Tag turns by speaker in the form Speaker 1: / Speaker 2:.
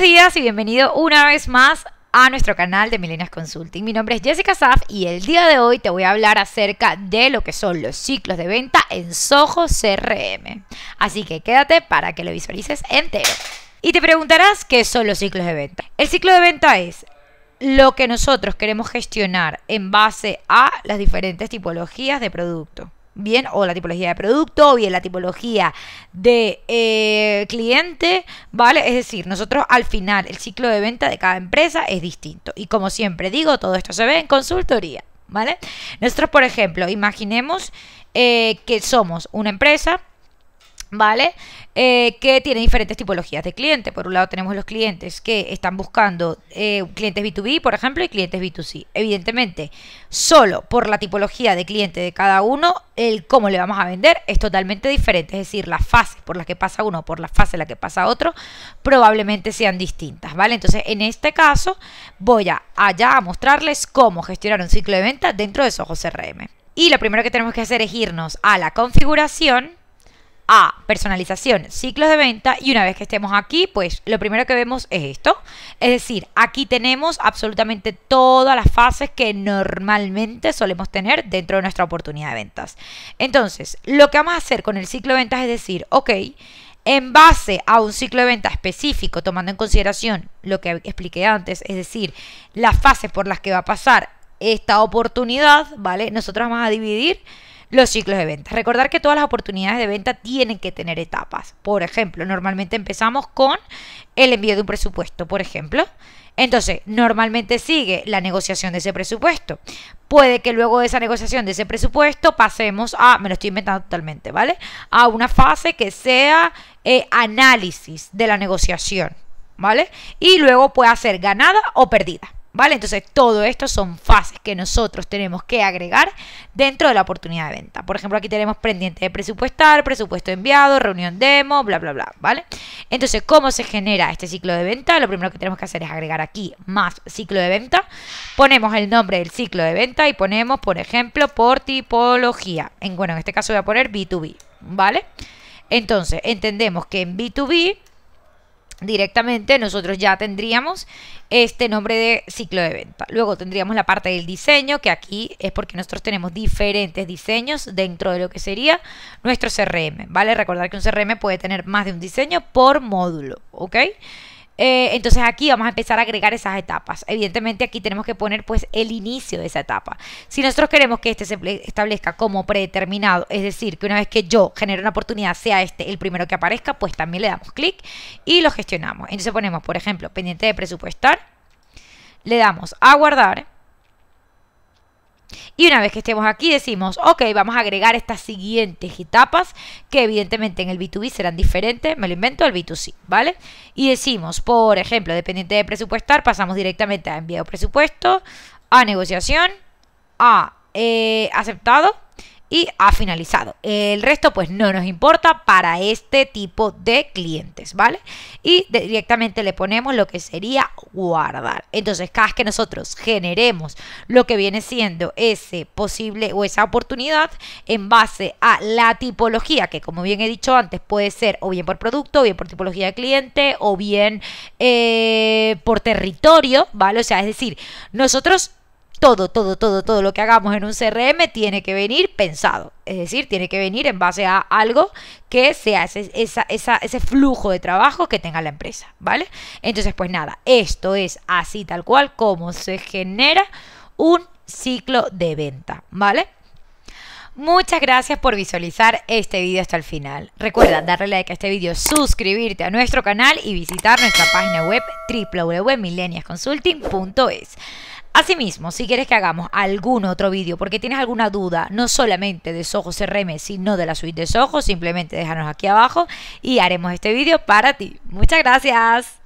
Speaker 1: Buenos días y bienvenido una vez más a nuestro canal de Milenias Consulting. Mi nombre es Jessica Saf y el día de hoy te voy a hablar acerca de lo que son los ciclos de venta en Soho CRM. Así que quédate para que lo visualices entero. Y te preguntarás qué son los ciclos de venta. El ciclo de venta es lo que nosotros queremos gestionar en base a las diferentes tipologías de producto bien o la tipología de producto o bien la tipología de eh, cliente, ¿vale? Es decir, nosotros al final el ciclo de venta de cada empresa es distinto. Y como siempre digo, todo esto se ve en consultoría, ¿vale? Nosotros, por ejemplo, imaginemos eh, que somos una empresa ¿Vale? Eh, que tiene diferentes tipologías de cliente. Por un lado tenemos los clientes que están buscando eh, clientes B2B, por ejemplo, y clientes B2C. Evidentemente, solo por la tipología de cliente de cada uno, el cómo le vamos a vender es totalmente diferente. Es decir, las fases por las que pasa uno, por la fase en la que pasa otro, probablemente sean distintas, ¿vale? Entonces, en este caso, voy a allá a mostrarles cómo gestionar un ciclo de venta dentro de Soho CRM. Y lo primero que tenemos que hacer es irnos a la configuración a personalización, ciclos de venta y una vez que estemos aquí, pues lo primero que vemos es esto. Es decir, aquí tenemos absolutamente todas las fases que normalmente solemos tener dentro de nuestra oportunidad de ventas. Entonces, lo que vamos a hacer con el ciclo de ventas es decir, ok, en base a un ciclo de venta específico, tomando en consideración lo que expliqué antes, es decir, las fases por las que va a pasar esta oportunidad, ¿vale? Nosotros vamos a dividir los ciclos de venta. Recordar que todas las oportunidades de venta tienen que tener etapas. Por ejemplo, normalmente empezamos con el envío de un presupuesto, por ejemplo. Entonces, normalmente sigue la negociación de ese presupuesto. Puede que luego de esa negociación de ese presupuesto pasemos a, me lo estoy inventando totalmente, ¿vale? A una fase que sea eh, análisis de la negociación, ¿vale? Y luego puede ser ganada o perdida. ¿Vale? Entonces, todo esto son fases que nosotros tenemos que agregar dentro de la oportunidad de venta. Por ejemplo, aquí tenemos pendiente de presupuestar, presupuesto enviado, reunión demo, bla, bla, bla, ¿vale? Entonces, ¿cómo se genera este ciclo de venta? Lo primero que tenemos que hacer es agregar aquí más ciclo de venta. Ponemos el nombre del ciclo de venta y ponemos, por ejemplo, por tipología. bueno, en este caso voy a poner B2B, ¿vale? Entonces, entendemos que en B2B directamente nosotros ya tendríamos este nombre de ciclo de venta. Luego tendríamos la parte del diseño, que aquí es porque nosotros tenemos diferentes diseños dentro de lo que sería nuestro CRM, ¿vale? Recordar que un CRM puede tener más de un diseño por módulo, ¿ok? Eh, entonces aquí vamos a empezar a agregar esas etapas. Evidentemente aquí tenemos que poner pues el inicio de esa etapa. Si nosotros queremos que este se establezca como predeterminado, es decir, que una vez que yo genere una oportunidad sea este el primero que aparezca, pues también le damos clic y lo gestionamos. Entonces ponemos, por ejemplo, pendiente de presupuestar, le damos a guardar y una vez que estemos aquí decimos, ok, vamos a agregar estas siguientes etapas que evidentemente en el B2B serán diferentes, me lo invento, el B2C, ¿vale? Y decimos, por ejemplo, dependiente de presupuestar, pasamos directamente a enviado presupuesto, a negociación, a eh, aceptado, y ha finalizado. El resto pues no nos importa para este tipo de clientes, ¿vale? Y directamente le ponemos lo que sería guardar. Entonces cada vez que nosotros generemos lo que viene siendo ese posible o esa oportunidad en base a la tipología que como bien he dicho antes puede ser o bien por producto, o bien por tipología de cliente, o bien eh, por territorio, ¿vale? O sea, es decir, nosotros todo, todo, todo, todo lo que hagamos en un CRM tiene que venir pensado. Es decir, tiene que venir en base a algo que sea ese, ese flujo de trabajo que tenga la empresa, ¿vale? Entonces, pues nada, esto es así tal cual como se genera un ciclo de venta, ¿vale? Muchas gracias por visualizar este vídeo hasta el final. Recuerda darle like a este vídeo, suscribirte a nuestro canal y visitar nuestra página web www.mileniasconsulting.es. Asimismo, si quieres que hagamos algún otro vídeo porque tienes alguna duda, no solamente de Soho CRM, sino de la suite de Soho, simplemente déjanos aquí abajo y haremos este vídeo para ti. Muchas gracias.